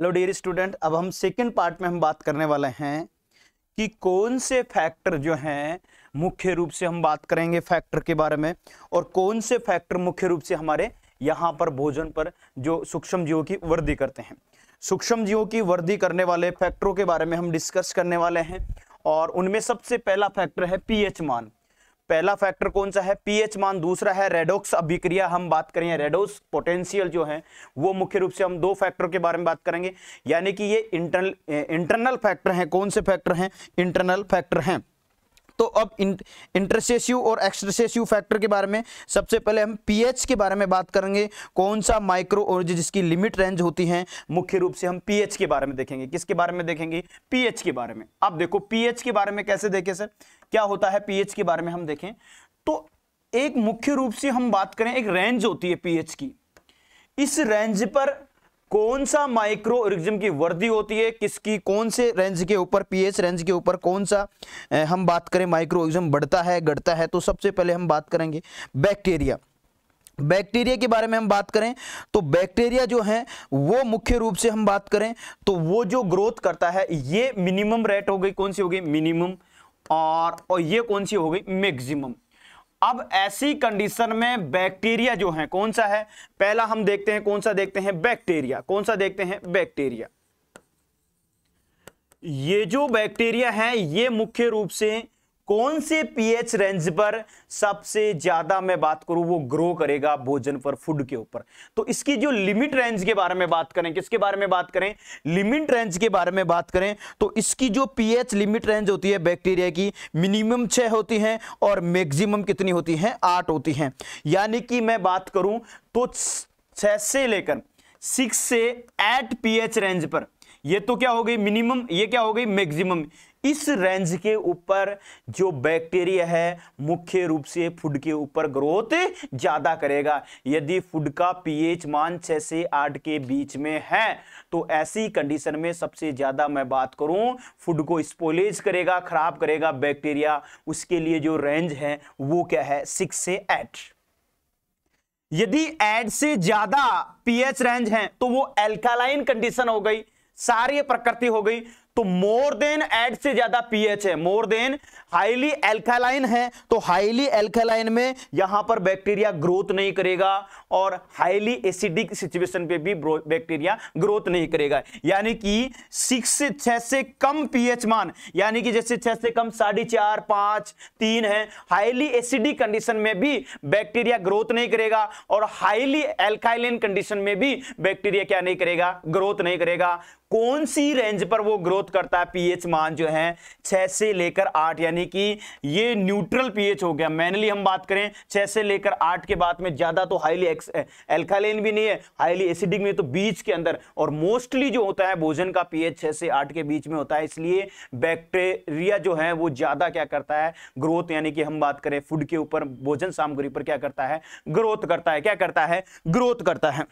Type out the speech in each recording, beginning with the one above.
hello dear student अब हम second part में हम बात करने वाले हैं कि कौन से फैक्टर जो हैं मुख्य रूप से हम बात करेंगे फैक्टर के बारे में और कौन से फैक्टर मुख्य रूप से हमारे यहाँ पर भोजन पर जो सूक्ष्म जीवों की वृद्धि करते हैं सूक्ष्म जीवों की वृद्धि करने वाले फैक्टरों के बारे में हम डिस्कस करने वाले हैं और उनमें सबसे पहला फैक्टर है पीएच मान पहला फैक्टर कौन सा है पीएच मान दूसरा है रेडोक्स अभिक्रिया हम बात करें रेडोक्स पोटेंशियल जो है वो मुख्य रूप से हम दो फैक्टर के बारे में बात करेंगे यानी कि ये इंटरनल इंटरनल फैक्टर हैं कौन से फैक्टर हैं इंटरनल फैक्टर हैं तो अब इंटरसेसिव और एक्सट्रसेसिव फैक्टर के बारे में सबसे पहले हम पीएच के बारे में बात करेंगे कौन सा माइक्रो और जिसकी लिमिट रेंज होती है मुख्य रूप से हम पीएच के बारे में देखेंगे किसके बारे में देखेंगे पीएच के बारे में अब देखो पीएच के बारे में कैसे देखें सर क्या होता है पीएच के बारे में हम देखें तो एक मुख्य रूप से हम बात करें एक रेंज होती है पीएच की इस रेंज पर कौन सा माइक्रो ऑर्गेनिज्म की वृद्धि होती है किसकी कौन से रेंज के ऊपर पीएच रेंज के ऊपर कौन सा हम बात करें माइक्रो ऑर्गेनिज्म बढ़ता है घटता है तो सबसे पहले हम बात करेंगे बैक्टीरिया बैक्टीरिया के बारे में हम बात करें तो बैक्टीरिया जो है वो मुख्य रूप से हम बात करें तो वो जो ग्रोथ करता है ये मिनिमम रेट हो गई कौन सी हो गई मिनिमम और और ये कौन सी हो गई मैक्सिमम अब ऐसी कंडीशन में बैक्टीरिया जो है कौन सा है पहला हम देखते हैं कौन सा देखते हैं बैक्टीरिया कौन सा देखते हैं बैक्टीरिया ये जो बैक्टीरिया है ये मुख्य रूप से कौन से पीएच रेंज पर सबसे ज्यादा मैं बात करूं वो ग्रो करेगा भोजन पर फूड के ऊपर तो इसकी जो लिमिट रेंज के बारे में बात करें किसके बारे में बात करें लिमिट रेंज के बारे में बात करें तो इसकी जो पीएच लिमिट रेंज होती है बैक्टीरिया की मिनिमम छह होती है और मैक्सिमम कितनी होती है आठ होती है यानी कि मैं बात करूं तो छह से लेकर सिक्स से एट पीएच रेंज पर ये तो क्या हो गई मिनिमम ये क्या हो गई मैक्सिमम इस रेंज के ऊपर जो बैक्टीरिया है मुख्य रूप से फूड के ऊपर ग्रोथ ज़्यादा करेगा यदि फूड का पीएच मान छः से आठ के बीच में है तो ऐसी कंडीशन में सबसे ज़्यादा मैं बात करूं फूड को स्पोलेज करेगा खराब करेगा बैक्टीरिया उसके लिए जो रेंज है वो क्या है सिक्स से एट यदि एड से ज्यादा पीएच रेंज है तो वो एल्कालाइन कंडीशन हो गई सारी प्रकृति हो गई तो मोर देन एड से ज्यादा पीएच है मोर देन हाईली एल्कालाइन है तो हाईली एल्कालाइन में यहां पर बैक्टीरिया ग्रोथ नहीं करेगा और हाईली एसिडिक सिचुएशन पे भी बैक्टीरिया ग्रोथ नहीं करेगा यानी कि सिक्स से छह से कम पीएच मान यानी कि जैसे छह से कम साढ़े चार पांच तीन है हाईली एसिडिक कंडीशन में भी बैक्टीरिया ग्रोथ नहीं करेगा और हाईली एल्काइलिन कंडीशन में भी बैक्टीरिया क्या नहीं करेगा ग्रोथ नहीं करेगा कौन सी रेंज पर वो ग्रोथ करता है पीएच मान जो है छह से लेकर आठ यानी यानी कि ये न्यूट्रल पीएच हो गया मैनली हम बात करें छह से लेकर आठ के बाद में ज्यादा तो हाईली एल्कालेन eh, भी नहीं है हाईली एसिडिक में तो बीच के अंदर और मोस्टली जो होता है भोजन का पीएच छह से आठ के बीच में होता है इसलिए बैक्टेरिया जो है वो ज्यादा क्या करता है ग्रोथ यानी कि हम बात करें फूड के ऊपर भोजन सामग्री पर क्या करता है ग्रोथ करता है क्या करता है ग्रोथ करता है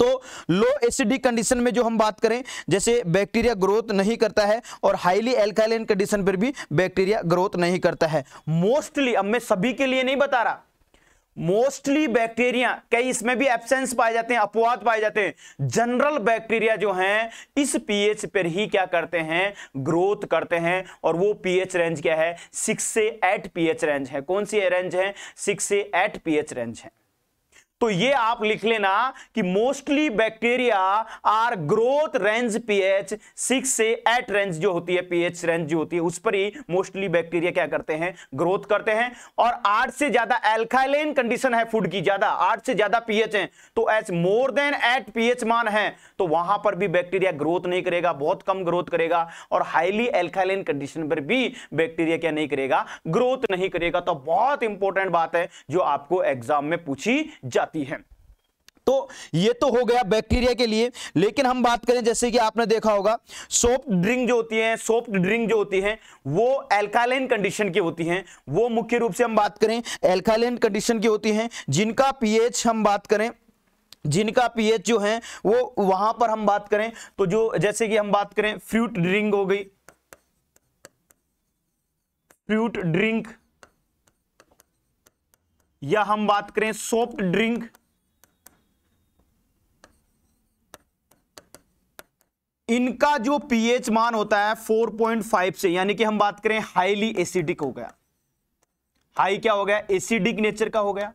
तो लो एसिडिक कंडीशन में जो हम बात करें जैसे बैक्टीरिया ग्रोथ नहीं करता है और हाईली एल्काइलाइन कंडीशन पर भी बैक्टीरिया ग्रोथ नहीं करता है मोस्टली अब मैं सभी के लिए नहीं बता रहा मोस्टली बैक्टीरिया कई इसमें भी एब्सेंस पाए जाते हैं अपवाद पाए जाते हैं जनरल बैक्टीरिया जो हैं इस पीएच पर ही क्या करते हैं ग्रोथ करते हैं और वो पीएच रेंज क्या है सिक्स से एट पीएच रेंज है कौन सी रेंज है सिक्स से एट पीएच रेंज है तो ये आप लिख लेना कि mostly bacteria are growth range pH six से एट रेंज जो होती है पीएच रेंज जो होती है उस पर ही मोस्टली बैक्टीरिया क्या करते हैं ग्रोथ करते हैं और आठ से ज्यादा एल्काइलेन कंडीशन है फूड की ज्यादा आठ से ज्यादा पीएच है तो H more than eight pH मान है तो वहां पर भी बैक्टीरिया ग्रोथ नहीं करेगा बहुत कम ग्रोथ करेगा और हाईली एल्काइलेन कंडीशन पर भी बैक्टीरिया क्या नहीं करेगा ग्रोथ नहीं करेगा तो बहुत इंपॉर्टेंट बात है जो आपको एग्जाम में पूछी जा जाती है तो ये तो हो गया बैक्टीरिया के लिए लेकिन हम बात करें जैसे कि आपने देखा होगा सोफ्ट ड्रिंक जो होती है सोफ्ट ड्रिंक जो होती है वो एल्कालेन कंडीशन की होती हैं वो मुख्य रूप से हम बात करें एल्कालेन कंडीशन की होती हैं जिनका पीएच हम बात करें जिनका पीएच जो है वो वहां पर हम बात करें तो जो जैसे कि हम बात करें फ्रूट ड्रिंक हो गई फ्रूट ड्रिंक या हम बात करें सॉफ्ट ड्रिंक इनका जो पीएच मान होता है 4.5 से यानी कि हम बात करें हाईली एसिडिक हो गया हाई क्या हो गया एसिडिक नेचर का हो गया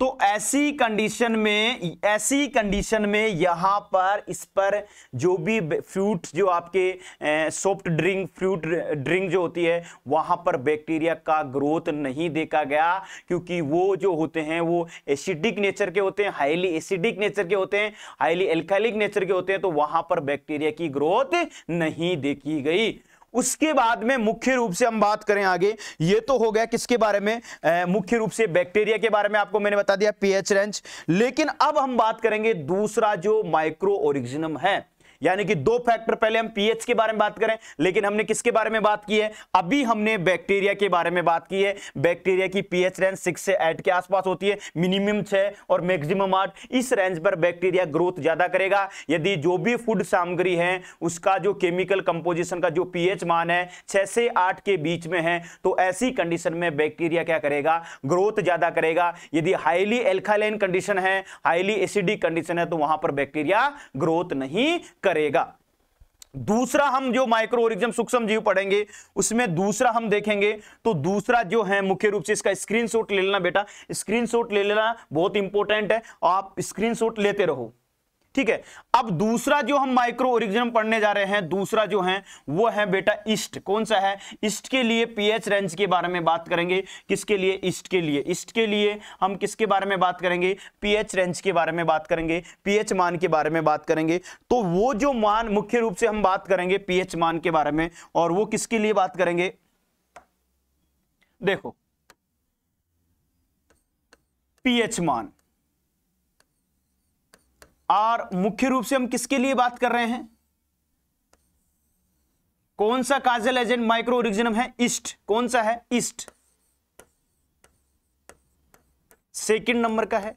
तो ऐसी कंडीशन में ऐसी कंडीशन में यहाँ पर इस पर जो भी फ्रूट जो आपके सॉफ्ट ड्रिंक फ्रूट ड्रिंक जो होती है वहाँ पर बैक्टीरिया का ग्रोथ नहीं देखा गया क्योंकि वो जो होते हैं वो एसिडिक नेचर के होते हैं हाईली एसिडिक नेचर के होते हैं हाईली एल्कालिक नेचर के होते हैं तो वहाँ पर बैक्टीरिया की ग्रोथ नहीं देखी गई उसके बाद में मुख्य रूप से हम बात करें आगे ये तो हो गया किसके बारे में मुख्य रूप से बैक्टीरिया के बारे में आपको मैंने बता दिया पीएच रेंज लेकिन अब हम बात करेंगे दूसरा जो माइक्रो ओरिजिनम है यानी कि दो फैक्टर पहले हम पीएच के बारे में बात करें लेकिन हमने किसके बारे में बात की है अभी हमने बैक्टीरिया के बारे में बात की है बैक्टीरिया की पीएच रेंज सिक्स से एट के आसपास होती है मिनिमम छह और मैक्सिमम आठ इस रेंज पर बैक्टीरिया ग्रोथ ज्यादा करेगा यदि जो भी फूड सामग्री है उसका जो केमिकल कंपोजिशन का जो पीएच मान है छह से आठ के बीच में है तो ऐसी कंडीशन में बैक्टीरिया क्या करेगा ग्रोथ ज्यादा करेगा यदि हाईली एल्खालाइन कंडीशन है हाईली एसिडिक कंडीशन है तो वहां पर बैक्टीरिया ग्रोथ नहीं करेगा दूसरा हम जो माइक्रो ऑरिज्म सूक्ष्म जीव पढ़ेंगे उसमें दूसरा हम देखेंगे तो दूसरा जो है मुख्य रूप से इसका स्क्रीनशॉट ले लेना बेटा स्क्रीनशॉट ले लेना बहुत इंपॉर्टेंट है आप स्क्रीनशॉट लेते रहो ठीक है अब दूसरा जो हम माइक्रो ओरिजिन पढ़ने जा रहे हैं दूसरा जो है वो है बेटा ईस्ट कौन सा है ईस्ट के लिए पीएच रेंज के बारे में बात करेंगे किसके लिए ईस्ट के लिए ईस्ट के लिए हम किसके बारे में बात करेंगे पीएच रेंज के बारे में बात करेंगे पीएच मान के बारे में बात करेंगे तो वो जो मान मुख्य रूप से हम बात करेंगे पीएच मान के बारे में और वो किसके लिए बात करेंगे देखो पीएच मान और मुख्य रूप से हम किसके लिए बात कर रहे हैं कौन सा काजल एजेंट माइक्रो ओरिजिनम है ईस्ट कौन सा है ईस्ट सेकंड नंबर का है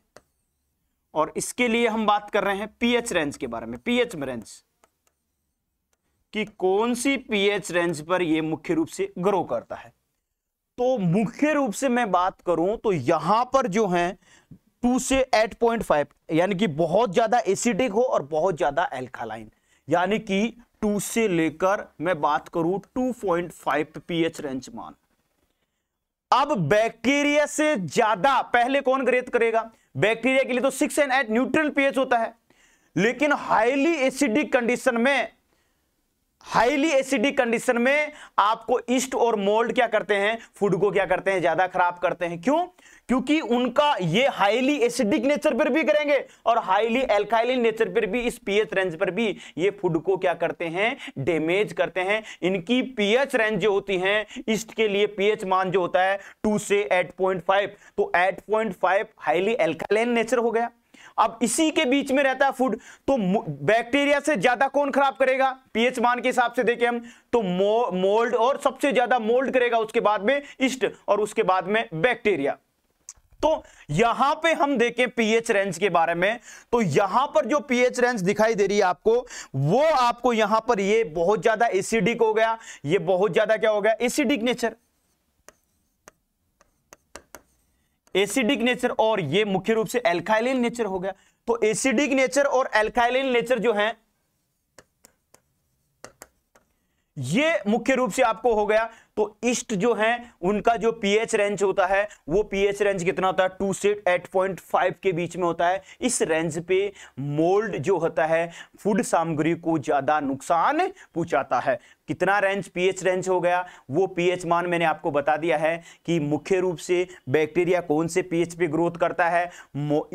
और इसके लिए हम बात कर रहे हैं पीएच रेंज के बारे में पीएच रेंज कि कौन सी पीएच रेंज पर यह मुख्य रूप से ग्रो करता है तो मुख्य रूप से मैं बात करूं तो यहां पर जो है टू से एट पॉइंट फाइव यानी कि बहुत ज्यादा एसिडिक हो और बहुत ज्यादा एल्कालाइन यानी कि टू से लेकर मैं बात करूं two point five pH range मान अब बैक्टीरिया से ज्यादा पहले कौन ग्रेथ करेगा बैक्टीरिया के लिए तो six and eight neutral pH होता है लेकिन हाईली एसिडिक कंडीशन में हाईली एसिडिक कंडीशन में आपको ईस्ट और मोल्ड क्या करते हैं फूड को क्या करते हैं ज्यादा खराब करते हैं क्यों क्योंकि उनका ये हाईली एसिडिक नेचर पर भी करेंगे और हाईली एल्काइलिन नेचर पर भी इस पीएच रेंज पर भी ये फूड को क्या करते हैं डैमेज करते हैं इनकी पीएच रेंज जो होती है ईस्ट के लिए पीएच मान जो होता है टू से एट पॉइंट फाइव तो eight point five highly alkaline nature हो गया अब इसी के बीच में रहता है फूड तो बैक्टीरिया से ज्यादा कौन खराब करेगा पीएच मान के हिसाब से देखें हम तो मोल्ड और सबसे ज्यादा मोल्ड करेगा उसके बाद में इष्ट और उसके बाद में बैक्टीरिया तो यहां पे हम देखें पीएच रेंज के बारे में तो यहां पर जो पीएच रेंज दिखाई दे रही है आपको वो आपको यहां पर ये बहुत ज्यादा एसिडिक हो गया ये बहुत ज्यादा क्या हो गया एसिडिक नेचर एसिडिक नेचर और ये मुख्य रूप से एल्काइलिन नेचर हो गया तो एसिडिक नेचर और एल्काइलिन नेचर जो है ये मुख्य रूप से आपको हो गया तो ईस्ट जो है उनका जो पीएच रेंज होता है वो पीएच रेंज कितना होता है टू से एट पॉइंट फाइव के बीच में होता है इस रेंज पे मोल्ड जो होता है फूड सामग्री को ज्यादा नुकसान पहुंचाता है कितना रेंज पीएच रेंज हो गया वो पीएच मान मैंने आपको बता दिया है कि मुख्य रूप से बैक्टीरिया कौन से पीएच पे ग्रोथ करता है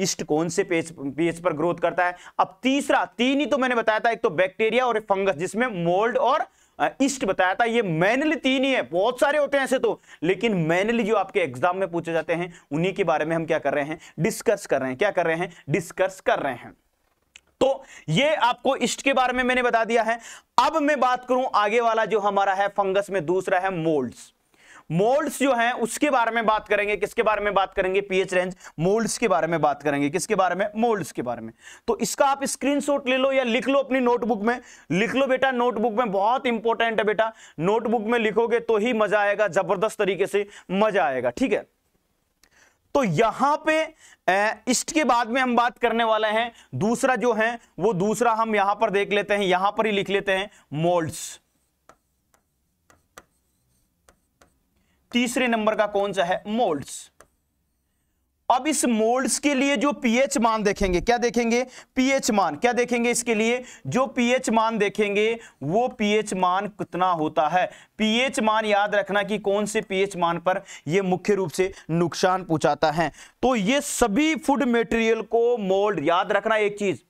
ईस्ट कौन से पीएच पीएच पर ग्रोथ करता है अब तीसरा तीन ही तो मैंने बताया था एक तो बैक्टीरिया और फंगस जिसमें मोल्ड और ईस्ट बताया था ये मैनली तीन ही है बहुत सारे होते हैं ऐसे तो लेकिन मैनली जो आपके एग्जाम में पूछे जाते हैं उन्हीं के बारे में हम क्या कर रहे हैं डिस्कस कर रहे हैं क्या कर रहे हैं डिस्कस कर रहे हैं तो ये आपको इष्ट के बारे में मैंने बता दिया है अब मैं बात करूं आगे वाला जो हमारा है फंगस में दूसरा है मोल्ड्स मोल्ड्स जो हैं उसके बारे में बात करेंगे किसके बारे में बात करेंगे पीएच रेंज मोल्ड्स के बारे में बात करेंगे किसके बारे में मोल्ड्स के बारे में तो इसका आप स्क्रीनशॉट ले लो या लिख लो अपनी नोटबुक में लिख लो बेटा नोटबुक में बहुत इंपॉर्टेंट है बेटा नोटबुक में लिखोगे तो ही मजा आएगा जबरदस्त तरीके से मजा आएगा ठीक है तो यहां पे इष्ट के बाद में हम बात करने वाले हैं दूसरा जो है वो दूसरा हम यहां पर देख लेते हैं यहां पर ही लिख लेते हैं मोल्ड्स तीसरे नंबर का कौन सा है मोल्ड्स अब इस मोल्ड्स के लिए जो पीएच मान देखेंगे क्या देखेंगे पीएच मान क्या देखेंगे इसके लिए जो पीएच मान देखेंगे वो पीएच मान कितना होता है पीएच मान याद रखना कि कौन से पीएच मान पर ये मुख्य रूप से नुकसान पहुंचाता है तो ये सभी फूड मटेरियल को मोल्ड याद रखना एक चीज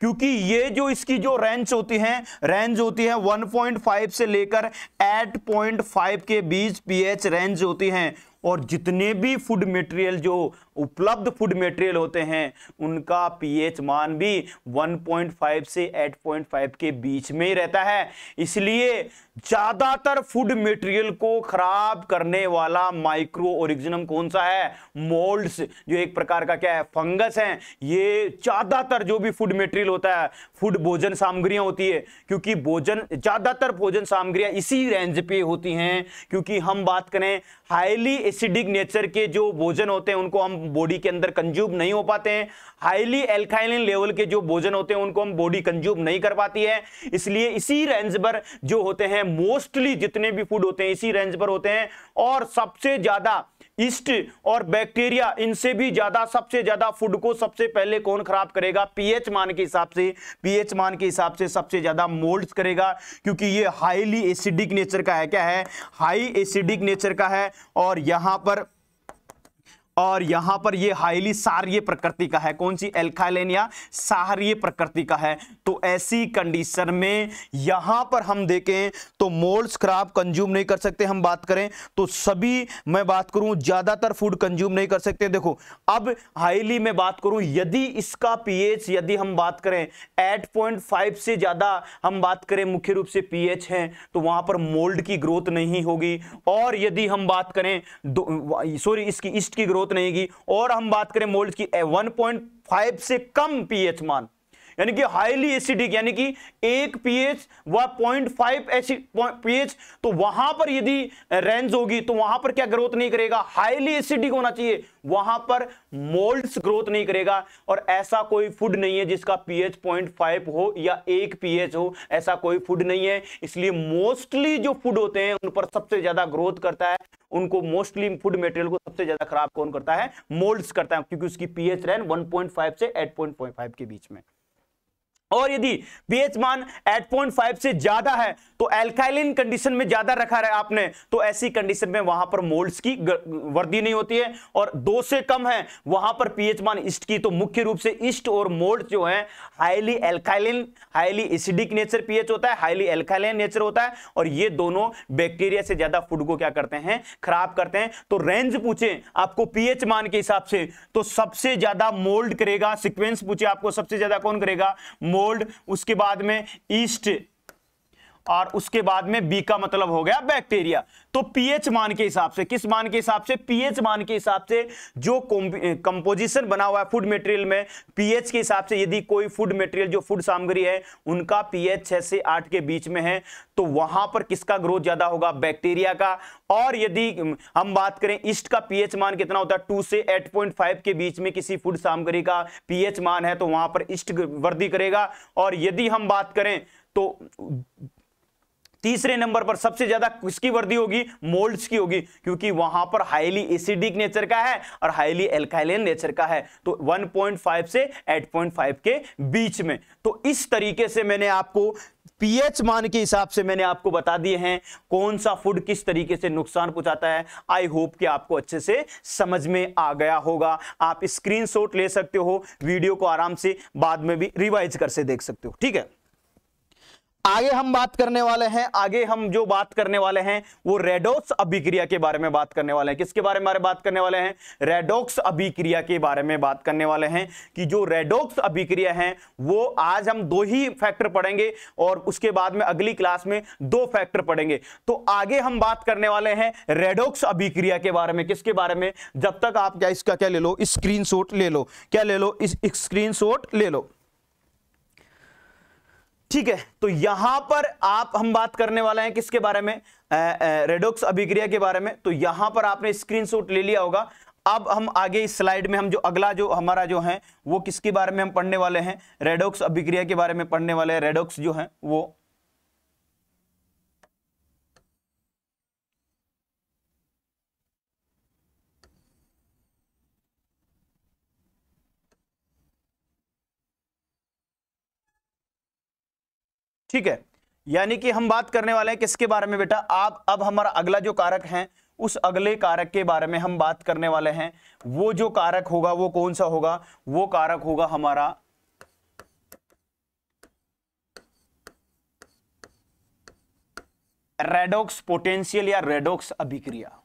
क्योंकि ये जो इसकी जो रेंज होती है रेंज होती है 1.5 से लेकर 8.5 के बीच पीएच रेंज होती है और जितने भी फूड मटेरियल जो उपलब्ध फूड मटेरियल होते हैं उनका पीएच मान भी 1.5 से 8.5 के बीच में ही रहता है इसलिए ज़्यादातर फूड मटेरियल को ख़राब करने वाला माइक्रो ओरिजिनम कौन सा है मोल्ड्स जो एक प्रकार का क्या है फंगस है ये ज़्यादातर जो भी फूड मटेरियल होता है फूड भोजन सामग्रियाँ होती है क्योंकि भोजन ज़्यादातर भोजन सामग्रियां इसी रेंज पे होती हैं क्योंकि हम बात करें हाईली एसिडिक नेचर के जो भोजन होते हैं उनको हम बॉडी के अंदर कंज्यूम नहीं हो पाते हैं हाईली एल्काइलिन लेवल के जो भोजन होते हैं उनको हम बॉडी कंज्यूम नहीं कर पाती है इसलिए इसी रेंज पर जो होते हैं मोस्टली जितने भी फूड होते हैं इसी रेंज पर होते हैं और सबसे ज्यादा ईस्ट और बैक्टीरिया इनसे भी ज्यादा सबसे ज्यादा फूड को सबसे पहले कौन खराब करेगा पीएच मान के हिसाब से पीएच मान के हिसाब से सबसे ज्यादा मोल्ड करेगा क्योंकि ये हाईली एसिडिक नेचर का है क्या है हाई एसिडिक नेचर का है और यहां पर और यहां पर ये हाईली सार्य प्रकृति का है कौन सी एल्खाइलेन या सार्य प्रकृति का है तो ऐसी कंडीशन में यहां पर हम देखें तो मोल्ड खराब कंज्यूम नहीं कर सकते हम बात करें तो सभी मैं बात करूं ज्यादातर फूड कंज्यूम नहीं कर सकते देखो अब हाईली मैं बात करूं यदि इसका पीएच यदि हम बात करें फाइव से ज्यादा हम बात करें मुख्य रूप से पीएच है तो वहां पर मोल्ड की ग्रोथ नहीं होगी और यदि हम बात करें सॉरी इसकी ईस्ट की ग्रोथ ग्रोथ नहीं की और हम बात करें मोल्ड की 1.5 से कम पीएच मान यानी कि हाईली एसिडिक यानी कि एक पीएच व पॉइंट फाइव एसिड पीएच तो वहां पर यदि रेंज होगी तो वहां पर क्या ग्रोथ नहीं करेगा हाईली एसिडिक होना चाहिए वहां पर मोल्ड्स ग्रोथ नहीं करेगा और ऐसा कोई फूड नहीं है जिसका पीएच पॉइंट फाइव हो या एक पीएच हो ऐसा कोई फूड नहीं है इसलिए मोस्टली जो फूड होते हैं उन पर सबसे ज्यादा ग्रोथ करता है उनको मोस्टली फूड मटेरियल को सबसे ज्यादा खराब कौन करता है मोल्ड्स करता है क्योंकि उसकी पीएच रेंज 1.5 से 8.5 के बीच में और यदि पीएच मान 8.5 से ज्यादा है तो एल्काइलिन कंडीशन में ज्यादा रखा रहा आपने तो ऐसी कंडीशन में वहां पर मोल्ड्स की वृद्धि नहीं होती है और दो से कम है वहां पर पीएच मान ईस्ट की तो मुख्य रूप से ईस्ट और मोल्ड जो है highly alkaline highly acidic nature pH होता है हाईली एल्काइलिन नेचर होता है और ये दोनों बैक्टीरिया से ज्यादा फूड को क्या करते हैं खराब करते हैं तो रेंज पूछे आपको पीएच मान के हिसाब से तो सबसे ज्यादा मोल्ड करेगा सिक्वेंस पूछे आपको सबसे ज्यादा कौन करेगा मोल्ड गोल्ड उसके बाद में ईस्ट और उसके बाद में बी का मतलब हो गया बैक्टीरिया तो पीएच मान के हिसाब से किस मान के हिसाब से पीएच मान के हिसाब से जो कंपोजिशन बना हुआ है फूड मटेरियल में पीएच के हिसाब से यदि कोई फूड मटेरियल जो फूड सामग्री है उनका पीएच छह से आठ के बीच में है तो वहां पर किसका ग्रोथ ज्यादा होगा बैक्टीरिया का और यदि हम बात करें ईस्ट का पीएच मान कितना होता है टू से एट पॉइंट फाइव के बीच में किसी फूड सामग्री का पीएच मान है तो वहां पर ईस्ट वृद्धि करेगा और यदि हम बात करें तो तीसरे नंबर पर सबसे ज्यादा किसकी वृद्धि होगी मोल्ड्स की होगी क्योंकि वहां पर हाईली एसिडिक नेचर का है और हाईली एल्काइलिन नेचर का है तो 1.5 से 8.5 के बीच में तो इस तरीके से मैंने आपको पीएच मान के हिसाब से मैंने आपको बता दिए हैं कौन सा फूड किस तरीके से नुकसान पहुंचाता है आई होप कि आपको अच्छे से समझ में आ गया होगा आप स्क्रीनशॉट ले सकते हो वीडियो को आराम से बाद में भी रिवाइज कर से देख सकते हो ठीक है आगे हम बात करने वाले हैं आगे हम जो बात करने वाले हैं वो रेडोक्स अभिक्रिया के बारे में बात करने वाले हैं किसके बारे में बात करने वाले हैं रेडोक्स अभिक्रिया के बारे में बात करने वाले हैं कि जो रेडोक्स अभिक्रिया है वो आज हम दो ही फैक्टर पढ़ेंगे और उसके बाद में अगली क्लास में दो फैक्टर पढ़ेंगे तो आगे हम बात करने वाले हैं रेडोक्स अभिक्रिया के बारे में किसके बारे में जब तक आप क्या इसका क्या ले लो स्क्रीन ले लो क्या ले लो इस स्क्रीन ले लो ठीक है तो यहां पर आप हम बात करने वाले हैं किसके बारे में रेडोक्स अभिक्रिया के बारे में तो यहां पर आपने स्क्रीनशॉट ले लिया होगा अब हम आगे इस स्लाइड में हम जो अगला जो हमारा जो है वो किसके बारे में हम पढ़ने वाले हैं रेडोक्स अभिक्रिया के बारे में पढ़ने वाले हैं रेडोक्स जो है वो ठीक है यानी कि हम बात करने वाले हैं किसके बारे में बेटा आप अब हमारा अगला जो कारक है उस अगले कारक के बारे में हम बात करने वाले हैं वो जो कारक होगा वो कौन सा होगा वो कारक होगा हमारा रेडोक्स पोटेंशियल या रेडोक्स अभिक्रिया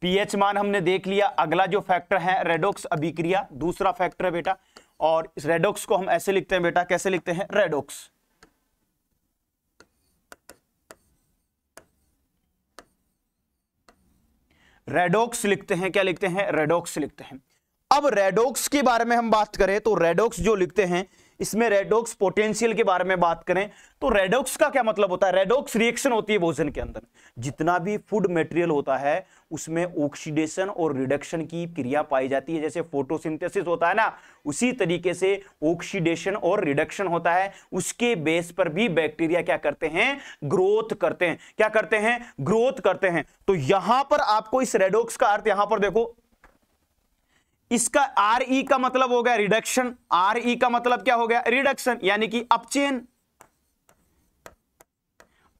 पीएच मान हमने देख लिया अगला जो फैक्टर है रेडोक्स अभिक्रिया दूसरा फैक्टर है बेटा और इस रेडोक्स को हम ऐसे लिखते हैं बेटा कैसे लिखते हैं रेडोक्स रेडोक्स लिखते हैं क्या लिखते हैं रेडोक्स लिखते हैं अब रेडोक्स के बारे में हम बात करें तो रेडोक्स जो लिखते हैं इसमें रेडोक्स पोटेंशियल के बारे में बात करें तो रेडोक्स का क्या मतलब होता है रेडोक्स रिएक्शन होती है भोजन के अंदर जितना भी फूड मटेरियल होता है उसमें ऑक्सीडेशन और रिडक्शन की क्रिया पाई जाती है जैसे फोटोसिंथेसिस होता है ना उसी तरीके से ऑक्सीडेशन और रिडक्शन होता है उसके बेस पर भी बैक्टीरिया क्या करते हैं ग्रोथ करते हैं क्या करते हैं ग्रोथ करते हैं तो यहां पर आपको इस रेडोक्स का अर्थ यहां पर देखो इसका आर ई e का मतलब हो गया रिडक्शन आर ई का मतलब क्या हो गया रिडक्शन यानी कि अपचेन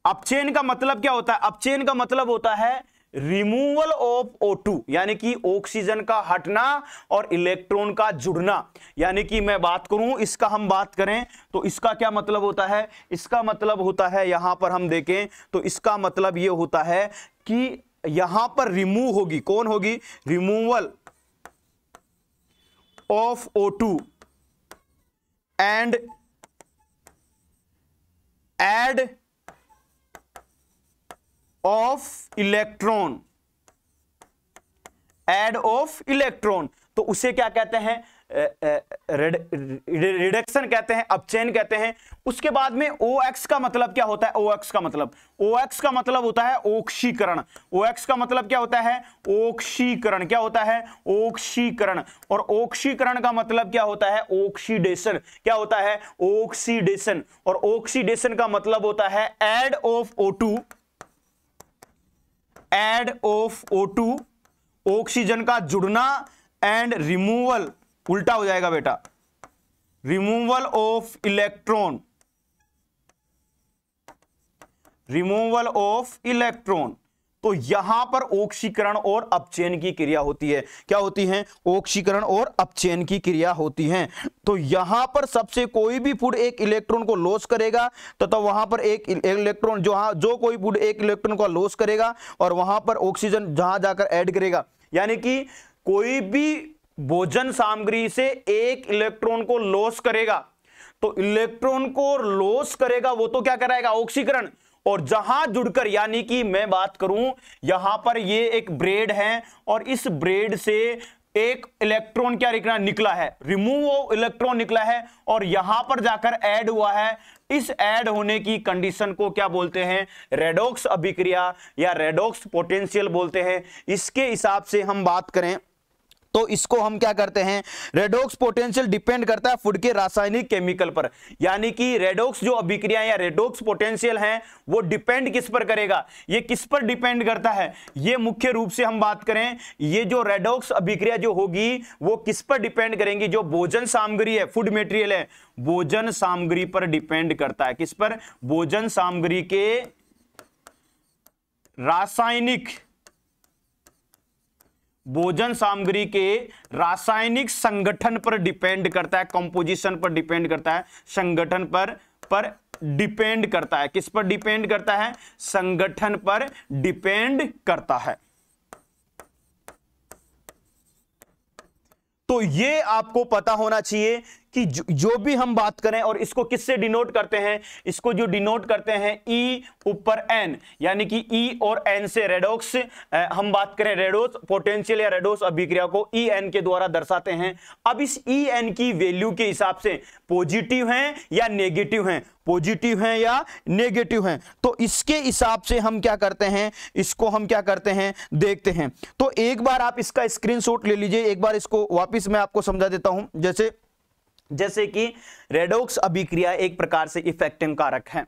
अपचेन का मतलब क्या होता है अपचेन का मतलब होता है रिमूवल ऑफ O2 यानी कि ऑक्सीजन का हटना और इलेक्ट्रॉन का जुड़ना यानी कि मैं बात करूं इसका हम बात करें तो इसका क्या मतलब होता है इसका मतलब होता है यहां पर हम देखें तो इसका मतलब यह होता है कि यहां पर रिमूव होगी कौन होगी removal O O2 and add of electron add of electron तो उसे क्या कहते हैं रिडक्शन कहते हैं अपचेन कहते हैं उसके बाद में ओ एक्स का मतलब क्या होता है ओ एक्स का मतलब ओ एक्स का मतलब होता है ओक्सीकरण ओ एक्स का मतलब क्या होता है ओक्सीकरण क्या होता है ओक्सीकरण और ओक्सीकरण का मतलब क्या होता है ओक्सीडेशन क्या होता है ओक्सीडेशन और ओक्सीडेशन का मतलब होता है add of O two add of O two oxygen का जुड़ना एंड रिमूवल उल्टा हो जाएगा बेटा removal of electron removal of electron तो यहां पर ऑक्सीकरण और अपचयन की क्रिया होती है क्या होती है ऑक्सीकरण और अपचयन की क्रिया होती है तो यहां पर सबसे कोई भी फूड एक इलेक्ट्रॉन को लॉस करेगा तथा तो, तो वहां पर एक इलेक्ट्रॉन जो हाँ जो कोई फूड एक इलेक्ट्रॉन को लॉस करेगा और वहां पर ऑक्सीजन जहां जाकर ऐड करेगा यानी कि कोई भी भोजन सामग्री से एक इलेक्ट्रॉन को लॉस करेगा तो इलेक्ट्रॉन को लॉस करेगा वो तो क्या कराएगा ऑक्सीकरण और जहां जुड़कर यानी कि मैं बात करूं यहां पर ये एक ब्रेड है और इस ब्रेड से एक इलेक्ट्रॉन क्या निकला निकला है रिमूव ऑफ इलेक्ट्रॉन निकला है और यहां पर जाकर ऐड हुआ है इस ऐड होने की कंडीशन को क्या बोलते हैं रेडोक्स अभिक्रिया या रेडोक्स पोटेंशियल बोलते हैं इसके हिसाब से हम बात करें तो इसको हम क्या करते हैं रेडोक्स पोटेंशियल डिपेंड करता है फूड के रासायनिक केमिकल पर यानी कि रेडोक्स जो अभिक्रिया या रेडोक्स पोटेंशियल है वो डिपेंड किस पर करेगा ये किस पर डिपेंड करता है ये मुख्य रूप से हम बात करें ये जो रेडोक्स अभिक्रिया जो होगी वो किस पर डिपेंड करेंगी जो भोजन सामग्री है फूड मेटेरियल है भोजन सामग्री पर डिपेंड करता है किस पर भोजन सामग्री के रासायनिक भोजन सामग्री के रासायनिक संगठन पर डिपेंड करता है कंपोजिशन पर डिपेंड करता है संगठन पर पर डिपेंड करता है किस पर डिपेंड करता है संगठन पर डिपेंड करता है तो ये आपको पता होना चाहिए कि जो, जो भी हम बात करें और इसको किससे डिनोट करते हैं इसको जो डिनोट करते हैं ई e ऊपर एन यानी कि ई e और एन से रेडोक्स हम बात करें रेडोस पोटेंशियल या रेडोस अभिक्रिया को ई e एन के द्वारा दर्शाते हैं अब इस ई एन की वैल्यू के हिसाब से पॉजिटिव हैं या नेगेटिव हैं पॉजिटिव हैं या नेगेटिव हैं तो इसके हिसाब से हम क्या करते हैं इसको हम क्या करते हैं देखते हैं तो एक बार आप इसका स्क्रीनशॉट ले लीजिए एक बार इसको वापस मैं आपको समझा देता हूं जैसे जैसे कि रेडोक्स अभिक्रिया एक प्रकार से इफेक्टिव कारक है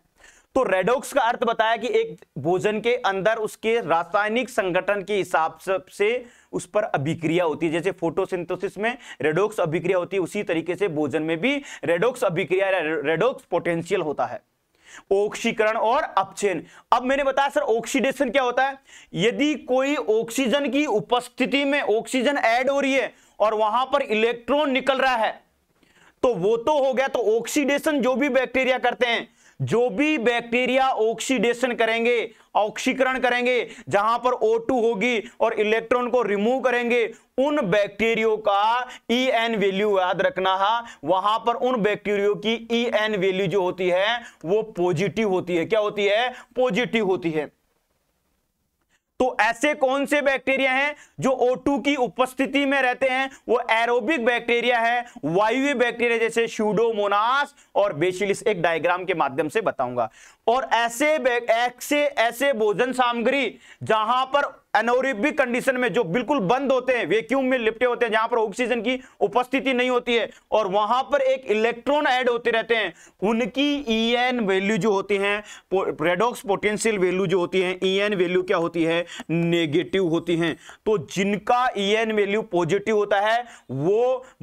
तो रेडोक्स का अर्थ बताया कि एक भोजन के अंदर उसके रासायनिक संगठन के हिसाब से उस पर अभिक्रिया होती है जैसे फोटोसिंथेसिस में रेडोक्स अभिक्रिया होती है उसी तरीके से भोजन में भी रेडोक्स अभिक्रिया रेडोक्स पोटेंशियल होता है ऑक्सीकरण और अपचयन अब मैंने बताया सर ऑक्सीडेशन क्या होता है यदि कोई ऑक्सीजन की उपस्थिति में ऑक्सीजन ऐड हो रही है और वहां पर इलेक्ट्रॉन निकल रहा है तो वो तो हो गया तो ऑक्सीडेशन जो भी बैक्टीरिया करते हैं जो भी बैक्टीरिया ऑक्सीडेशन करेंगे ऑक्सीकरण करेंगे जहां पर O2 होगी और इलेक्ट्रॉन को रिमूव करेंगे उन बैक्टीरियो का ई एन वैल्यू याद रखना है वहां पर उन बैक्टीरियो की ई एन वैल्यू जो होती है वो पॉजिटिव होती है क्या होती है पॉजिटिव होती है तो ऐसे कौन से बैक्टीरिया हैं जो O2 की उपस्थिति में रहते हैं वो एरोबिक बैक्टीरिया है वायु बैक्टीरिया जैसे शूडोमोनास और बेसिलिस एक डायग्राम के माध्यम से बताऊंगा और ऐसे ऐसे ऐसे भोजन सामग्री जहां पर एनोरिबिक कंडीशन में जो बिल्कुल बंद होते हैं वैक्यूम में लिपटे होते हैं जहां पर ऑक्सीजन की उपस्थिति नहीं होती है और वहां पर एक इलेक्ट्रॉन ऐड होते रहते हैं उनकी ई एन वैल्यू जो होती है रेडोक्स पोटेंशियल वैल्यू जो होती है ई एन वैल्यू क्या होती है नेगेटिव होती है तो जिनका ई एन वैल्यू पॉजिटिव होता है वो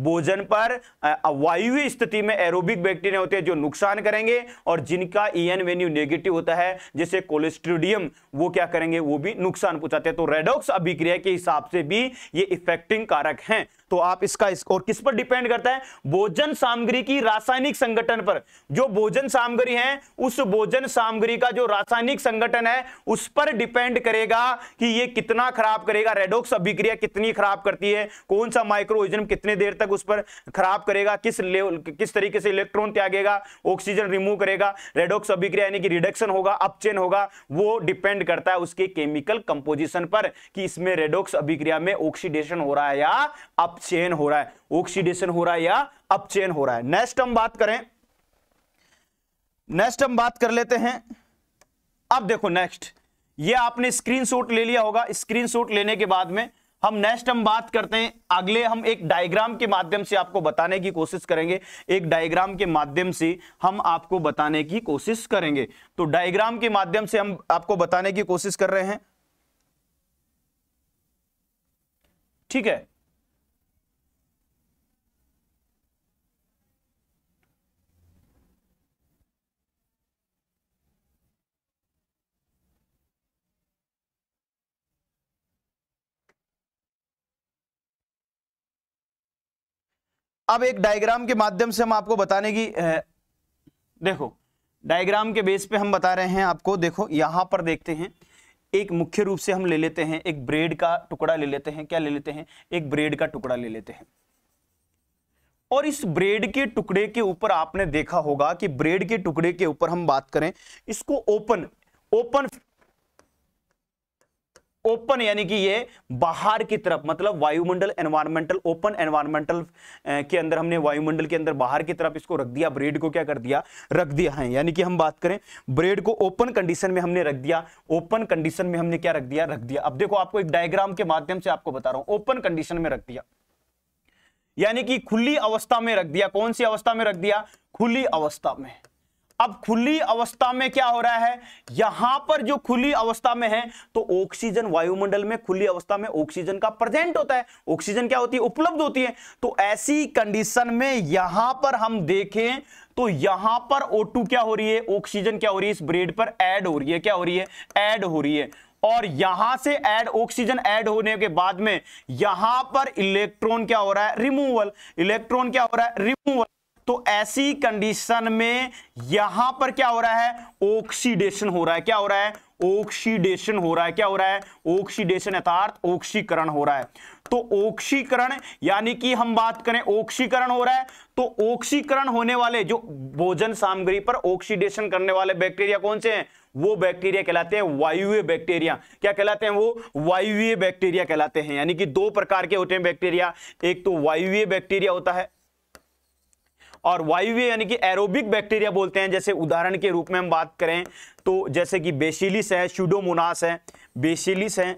भोजन पर वायु स्थिति में एरोबिक बैक्टीरिया होते हैं जो नुकसान करेंगे और जिनका ई एन वैल्यू नेगेटिव होता है जैसे कोलेस्ट्रोडियम वो क्या करेंगे वो भी नुकसान पहुंचाते हैं तो रेडोक्स अभिक्रिया के हिसाब से भी ये इफेक्टिंग कारक हैं तो आप इसका इस, और किस पर डिपेंड करता है भोजन सामग्री की रासायनिक संगठन पर जो भोजन सामग्री है उस भोजन सामग्री का जो रासायनिक संगठन है उस पर डिपेंड करेगा कि यह कितना खराब करेगा रेडोक्स अभिक्रिया कितनी खराब करती है कौन सा माइक्रोइजन कितने देर तक उस पर खराब करेगा किस लेवल किस तरीके से इलेक्ट्रॉन त्यागेगा ऑक्सीजन रिमूव करेगा रेडोक्स अभिक्रिया यानी कि रिडक्शन होगा अपचेन होगा वो डिपेंड करता है उसके केमिकल कंपोजिशन पर कि इसमें रेडोक्स अभिक्रिया में ऑक्सीडेशन हो रहा है या अप अपचयन हो रहा है ऑक्सीडेशन हो रहा है या अपचयन हो रहा है नेक्स्ट हम बात करें नेक्स्ट हम बात कर लेते हैं अब देखो नेक्स्ट ये आपने स्क्रीनशॉट ले लिया होगा स्क्रीनशॉट लेने के बाद में हम नेक्स्ट हम बात करते हैं अगले हम एक डायग्राम के माध्यम से आपको बताने की कोशिश करेंगे एक डायग्राम के माध्यम से हम आपको बताने की कोशिश करेंगे तो डायग्राम के माध्यम से हम आपको बताने की कोशिश कर रहे हैं ठीक है अब एक डायग्राम के माध्यम से हम आपको बताने की देखो डायग्राम के बेस पे हम बता रहे हैं आपको देखो यहां पर देखते हैं एक मुख्य रूप से हम ले लेते हैं एक ब्रेड का टुकड़ा ले लेते हैं क्या ले लेते हैं एक ब्रेड का टुकड़ा ले लेते हैं और इस ब्रेड के टुकड़े के ऊपर आपने देखा होगा कि ब्रेड के टुकड़े के ऊपर हम बात करें इसको ओपन ओपन ओपन यानी कि ये बाहर की तरफ मतलब वायुमंडल एनवायरमेंटल ओपन एनवायरमेंटल के अंदर हमने वायुमंडल के अंदर बाहर की तरफ इसको रख दिया ब्रेड को क्या कर दिया रख दिया है यानी कि हम बात करें ब्रेड को ओपन कंडीशन में हमने रख दिया ओपन कंडीशन में हमने क्या रख दिया रख दिया अब देखो आपको एक डायग्राम के माध्यम से आपको बता रहा हूं ओपन कंडीशन में रख दिया यानी कि खुली अवस्था में रख दिया कौन सी अवस्था में रख दिया खुली अवस्था में अब खुली अवस्था में क्या हो रहा है यहां पर जो खुली अवस्था में है तो ऑक्सीजन वायुमंडल में खुली अवस्था में ऑक्सीजन का प्रेजेंट होता है ऑक्सीजन क्या होती है उपलब्ध होती है तो ऐसी कंडीशन में यहां पर हम देखें तो यहां पर O2 क्या हो रही है ऑक्सीजन क्या हो रही है इस ब्रेड पर एड हो रही है क्या हो रही है एड हो रही है और यहां से ऐड ऑक्सीजन ऐड होने के बाद में यहां पर इलेक्ट्रॉन क्या हो रहा है रिमूवल इलेक्ट्रॉन क्या हो रहा है रिमूवल तो ऐसी कंडीशन में यहां पर क्या हो रहा है ऑक्सीडेशन हो रहा है क्या हो रहा है ऑक्सीडेशन हो रहा है क्या हो रहा है ऑक्सीडेशन यथार्थ ऑक्सीकरण हो रहा है तो ऑक्सीकरण यानी कि हम बात करें ऑक्सीकरण हो रहा है तो ऑक्सीकरण होने वाले जो भोजन सामग्री पर ऑक्सीडेशन करने वाले बैक्टीरिया कौन से हैं वो बैक्टीरिया कहलाते हैं वायुवीय बैक्टीरिया क्या कहलाते हैं वो वायुवीय बैक्टीरिया कहलाते हैं यानी कि दो प्रकार के होते हैं बैक्टीरिया एक तो वायुवीय बैक्टीरिया होता है और वायुव्य यानी कि एरोबिक बैक्टीरिया बोलते हैं जैसे उदाहरण के रूप में हम बात करें तो जैसे कि बेसिलिस है शुडोमोनास है बेसिलिस है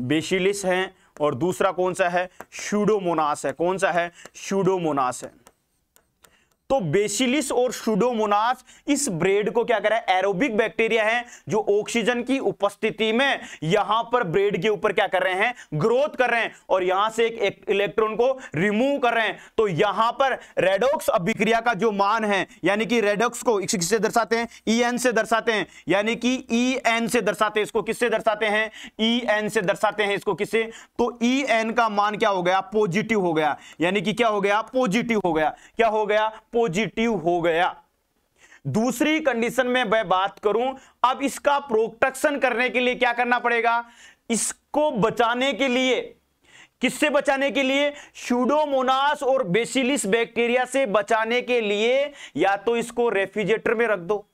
बेसिलिस है और दूसरा कौन सा है शुडोमोनास है कौन सा है शुडोमोनास है तो बेसिलिस और स्टूडोमोनास इस ब्रेड को क्या करें एरोबिक बैक्टीरिया है जो ऑक्सीजन की उपस्थिति में यहां पर ब्रेड के ऊपर क्या कर रहे हैं ग्रोथ कर रहे हैं और यहां से एक, इलेक्ट्रॉन को रिमूव कर रहे हैं तो यहां पर रेडोक्स अभिक्रिया का जो मान है यानी कि रेडोक्स को किससे दर्शाते हैं ई e एन से दर्शाते हैं यानी कि ई e एन से दर्शाते हैं इसको किससे दर्शाते हैं ई e एन से दर्शाते हैं इसको किससे तो ई एन का मान क्या हो गया पॉजिटिव हो गया यानी कि क्या हो गया पॉजिटिव हो गया क्या हो गया पॉजिटिव हो गया दूसरी कंडीशन में मैं बात करूं अब इसका प्रोटेक्शन करने के लिए क्या करना पड़ेगा इसको बचाने के लिए किससे बचाने के लिए शूडोमोनास और बेसिलिस बैक्टीरिया से बचाने के लिए या तो इसको रेफ्रिजरेटर में रख दो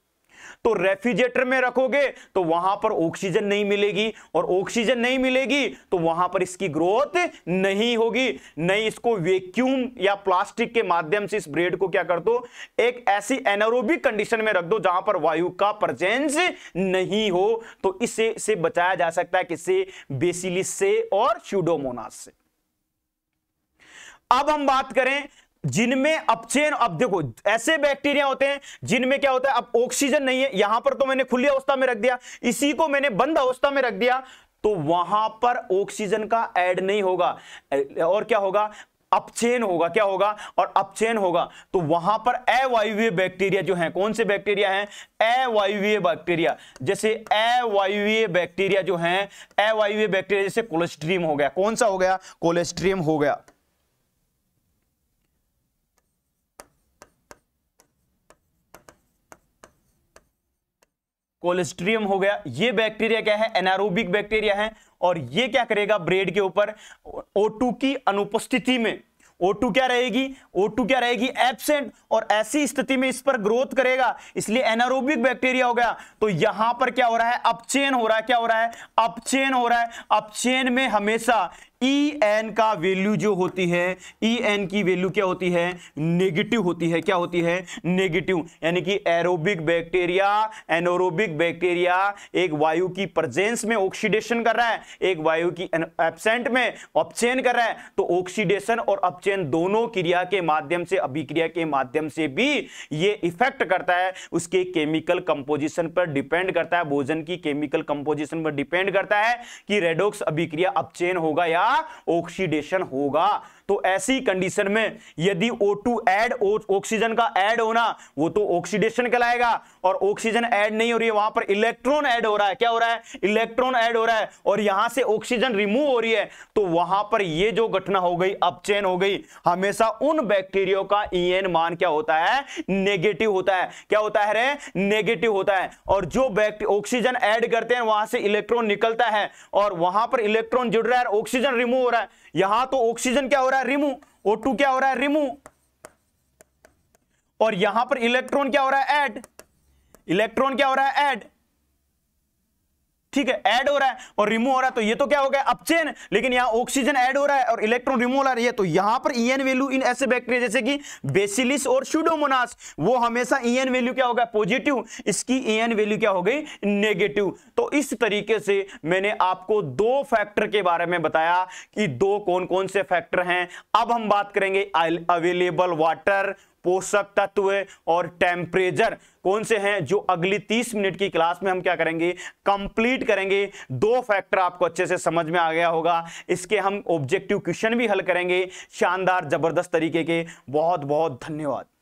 तो रेफ्रिजरेटर में रखोगे तो वहां पर ऑक्सीजन नहीं मिलेगी और ऑक्सीजन नहीं मिलेगी तो वहां पर इसकी ग्रोथ नहीं होगी नहीं इसको वैक्यूम या प्लास्टिक के माध्यम से इस ब्रेड को क्या कर दो एक ऐसी एनरोबिक कंडीशन में रख दो जहां पर वायु का प्रजेंस नहीं हो तो इसे से बचाया जा सकता है किससे बेसिलिस से और शूडोमोनास से अब हम बात करें जिनमें अपचेन अब देखो ऐसे बैक्टीरिया होते हैं जिनमें क्या होता है अब ऑक्सीजन नहीं है यहां पर तो मैंने खुली अवस्था में रख दिया इसी को मैंने बंद अवस्था में रख दिया तो वहां पर ऑक्सीजन का ऐड नहीं होगा और क्या होगा अपचेन होगा क्या होगा और अपचेन होगा तो वहां पर अवायवीय बैक्टीरिया जो है कौन से बैक्टीरिया है अवायवीय बैक्टीरिया जैसे अवायवीय बैक्टीरिया जो है अवायवीय बैक्टीरिया जैसे कोलेस्ट्रीम हो गया कौन सा हो गया कोलेस्ट्रीम हो गया कोलेस्ट्रियम हो गया ये बैक्टीरिया क्या है एनारोबिक बैक्टीरिया है और ये क्या करेगा ब्रेड के ऊपर O2 की अनुपस्थिति में O2 क्या रहेगी O2 क्या रहेगी एबसेंट और ऐसी स्थिति में इस पर ग्रोथ करेगा इसलिए एनारोबिक बैक्टीरिया हो गया तो यहां पर क्या हो रहा है अपचेन हो रहा है क्या हो रहा है अपचेन हो रहा है अपचेन में हमेशा ई e एन का वैल्यू जो होती है ई e एन की वैल्यू क्या होती है नेगेटिव होती है क्या होती है नेगेटिव यानी कि एरोबिक बैक्टीरिया एनोरोबिक बैक्टीरिया एक वायु की प्रजेंस में ऑक्सीडेशन कर रहा है एक वायु की एबसेंट में अपचेन कर रहा है तो ऑक्सीडेशन और अपचेन दोनों क्रिया के माध्यम से अभिक्रिया के माध्यम से भी ये इफेक्ट करता है उसके केमिकल कंपोजिशन पर डिपेंड करता है भोजन की केमिकल कंपोजिशन पर डिपेंड करता है कि रेडोक्स अभिक्रिया अपचेन होगा या ऑक्सीडेशन होगा तो ऐसी कंडीशन में यदि O2 ऐड ऑक्सीजन का ऐड होना वो तो ऑक्सीडेशन कहलाएगा और ऑक्सीजन ऐड नहीं हो रही है वहां पर इलेक्ट्रॉन ऐड हो रहा है क्या हो रहा है इलेक्ट्रॉन ऐड हो रहा है और यहां से ऑक्सीजन रिमूव हो रही है तो वहां पर ये जो घटना हो गई अपचेन हो गई हमेशा उन बैक्टीरियो का ईएन e मान क्या होता है नेगेटिव होता है क्या होता है रे नेगेटिव होता है और जो ऑक्सीजन ऐड करते हैं वहां से इलेक्ट्रॉन निकलता है और वहां पर इलेक्ट्रॉन जुड़ रहा है ऑक्सीजन रिमूव हो रहा है यहां तो ऑक्सीजन क्या हो रहा है रिमूव टू क्या हो रहा है रिमूव और यहां पर इलेक्ट्रॉन क्या हो रहा है एड इलेक्ट्रॉन क्या हो रहा है एड ठीक है ऐड हो रहा है और रिमूव हो रहा है तो ये तो क्या हो गया अपचेन लेकिन यहाँ ऑक्सीजन ऐड हो रहा है और इलेक्ट्रॉन रिमूव हो रहा है तो यहाँ पर ईएन वैल्यू इन ऐसे बैक्टीरिया जैसे कि बेसिलिस और शुडोमोनास वो हमेशा ईएन वैल्यू क्या होगा पॉजिटिव इसकी ईएन वैल्यू क्या हो गई नेगेटिव तो इस तरीके से मैंने आपको दो फैक्टर के बारे में बताया कि दो कौन कौन से फैक्टर हैं अब हम बात करेंगे अवेलेबल वाटर पोषक तत्व और टेम्परेचर कौन से हैं जो अगली 30 मिनट की क्लास में हम क्या करेंगे कंप्लीट करेंगे दो फैक्टर आपको अच्छे से समझ में आ गया होगा इसके हम ऑब्जेक्टिव क्वेश्चन भी हल करेंगे शानदार जबरदस्त तरीके के बहुत बहुत धन्यवाद